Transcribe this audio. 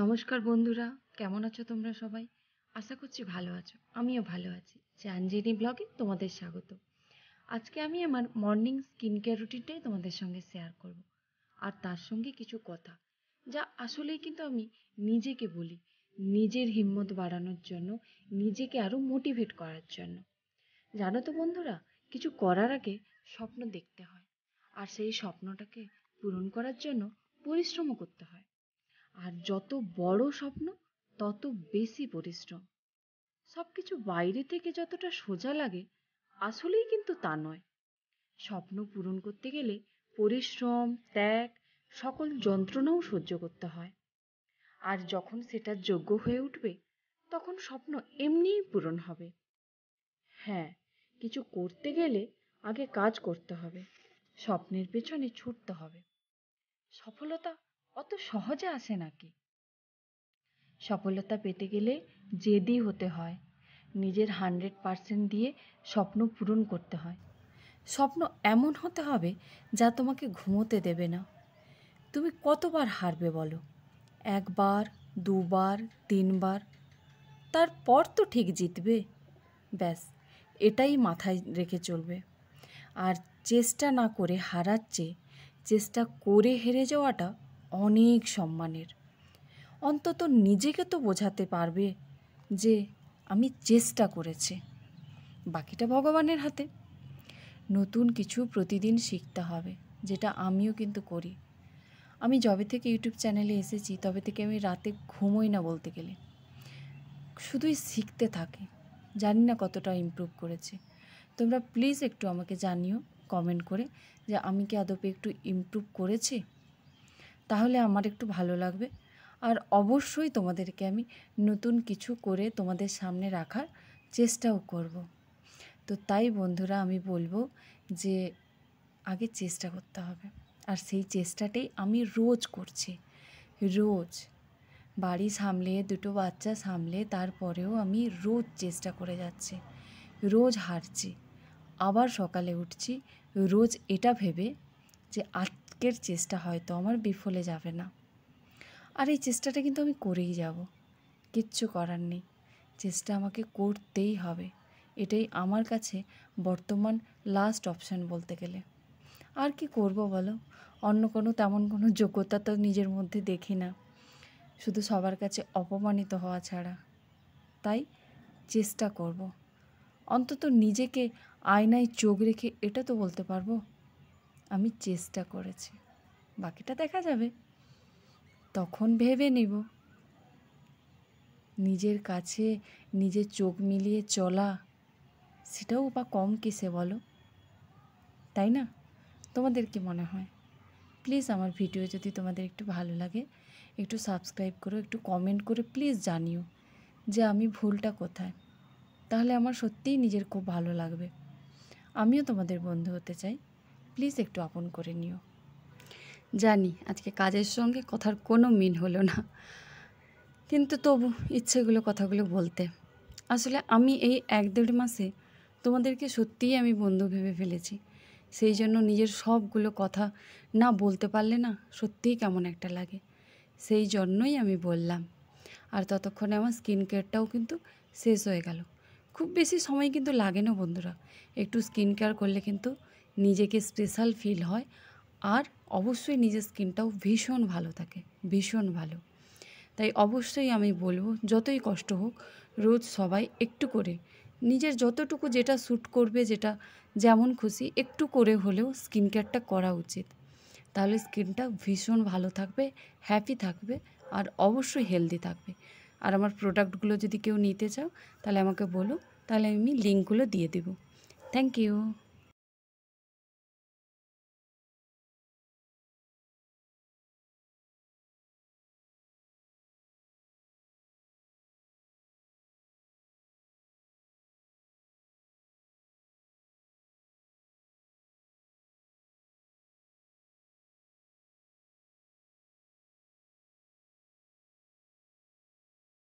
নমস্কার বন্ধুরা কেমন আছো তোমরা সবাই আশা করছি ভালো আছো আমিও ভালো আছি জানজিনি ব্লগে তোমাদের স্বাগত আজকে আমি আমার মর্নিং স্কিন কেয়ার রুটিনটাই তোমাদের সঙ্গে শেয়ার করব আর তার সঙ্গে কিছু কথা যা আসলেই কিন্তু আমি নিজেকে বলি নিজের হিম্মত বাড়ানোর জন্য নিজেকে আরও মোটিভেট করার জন্য জানো তো বন্ধুরা কিছু করার আগে স্বপ্ন দেখতে হয় আর সেই স্বপ্নটাকে পূরণ করার জন্য পরিশ্রমও করতে হয় আর যত বড় স্বপ্ন তত বেশি পরিশ্রম সব কিছু বাইরে থেকে যতটা সোজা লাগে আসলেই কিন্তু তা নয় স্বপ্ন পূরণ করতে গেলে পরিশ্রম ত্যাগ সকল যন্ত্রণাও সহ্য করতে হয় আর যখন সেটার যোগ্য হয়ে উঠবে তখন স্বপ্ন এমনিই পূরণ হবে হ্যাঁ কিছু করতে গেলে আগে কাজ করতে হবে স্বপ্নের পেছনে ছুটতে হবে সফলতা অত সহজে আসে নাকি সফলতা পেতে গেলে জেদি হতে হয় নিজের হান্ড্রেড পারসেন্ট দিয়ে স্বপ্ন পূরণ করতে হয় স্বপ্ন এমন হতে হবে যা তোমাকে ঘুমোতে দেবে না তুমি কতবার হারবে বলো একবার দুবার তিনবার তারপর তো ঠিক জিতবে ব্যাস এটাই মাথায় রেখে চলবে আর চেষ্টা না করে হারাচ্ছে চেষ্টা করে হেরে যাওয়াটা অনেক সম্মানের অন্তত নিজেকে তো বোঝাতে পারবে যে আমি চেষ্টা করেছি বাকিটা ভগবানের হাতে নতুন কিছু প্রতিদিন শিখতে হবে যেটা আমিও কিন্তু করি আমি জবে থেকে ইউটিউব চ্যানেলে এসেছি তবে থেকে আমি রাতে ঘুমোই না বলতে গেলে শুধুই শিখতে থাকি জানি না কতটা ইমপ্রুভ করেছে তোমরা প্লিজ একটু আমাকে জানিও কমেন্ট করে যে আমি কি আদপে একটু ইমপ্রুভ করেছি তাহলে আমার একটু ভালো লাগবে আর অবশ্যই তোমাদেরকে আমি নতুন কিছু করে তোমাদের সামনে রাখার চেষ্টাও করব। তো তাই বন্ধুরা আমি বলবো যে আগে চেষ্টা করতে হবে আর সেই চেষ্টাটাই আমি রোজ করছি রোজ বাড়ি সামলে দুটো বাচ্চা সামলে তারপরেও আমি রোজ চেষ্টা করে যাচ্ছি রোজ হারছি আবার সকালে উঠছি রোজ এটা ভেবে যে আজ আজকের চেষ্টা হয়তো আমার বিফলে যাবে না আর এই চেষ্টাটা কিন্তু আমি করেই যাব কিচ্ছু করার নেই চেষ্টা আমাকে করতেই হবে এটাই আমার কাছে বর্তমান লাস্ট অপশান বলতে গেলে আর কি করব বলো অন্য কোনো তেমন কোনো যোগ্যতা তো নিজের মধ্যে দেখি না শুধু সবার কাছে অপমানিত হওয়া ছাড়া তাই চেষ্টা করব অন্তত নিজেকে আয়নায় চোখ রেখে এটা তো বলতে পারবো আমি চেষ্টা করেছি বাকিটা দেখা যাবে তখন ভেবে নিব নিজের কাছে নিজে চোখ মিলিয়ে চলা সেটাও বা কম কিসে বলো তাই না তোমাদের কি মনে হয় প্লিজ আমার ভিডিও যদি তোমাদের একটু ভালো লাগে একটু সাবস্ক্রাইব করো একটু কমেন্ট করে প্লিজ জানিও যে আমি ভুলটা কোথায় তাহলে আমার সত্যিই নিজের খুব ভালো লাগবে আমিও তোমাদের বন্ধু হতে চাই প্লিজ একটু আপন করে নিও জানি আজকে কাজের সঙ্গে কথার কোনো মিল হলো না কিন্তু তবু ইচ্ছেগুলো কথাগুলো বলতে আসলে আমি এই এক দেড় মাসে তোমাদেরকে সত্যিই আমি বন্ধু ভেবে ফেলেছি সেই জন্য নিজের সবগুলো কথা না বলতে পারলে না সত্যিই কেমন একটা লাগে সেই জন্যই আমি বললাম আর ততক্ষণে আমার স্কিন কেয়ারটাও কিন্তু শেষ হয়ে গেল খুব বেশি সময় কিন্তু লাগে না বন্ধুরা একটু স্কিন কেয়ার করলে কিন্তু নিজেকে স্পেশাল ফিল হয় আর অবশ্যই নিজের স্কিনটাও ভীষণ ভালো থাকে ভীষণ ভালো তাই অবশ্যই আমি বলবো যতই কষ্ট হোক রোজ সবাই একটু করে নিজের যতটুকু যেটা শ্যুট করবে যেটা যেমন খুশি একটু করে হলেও স্কিন কেয়ারটা করা উচিত তাহলে স্কিনটা ভীষণ ভালো থাকবে হ্যাপি থাকবে আর অবশ্যই হেলদি থাকবে আর আমার প্রোডাক্টগুলো যদি কেউ নিতে চাও তাহলে আমাকে বলো তাহলে আমি লিঙ্কগুলো দিয়ে দেবো থ্যাংক ইউ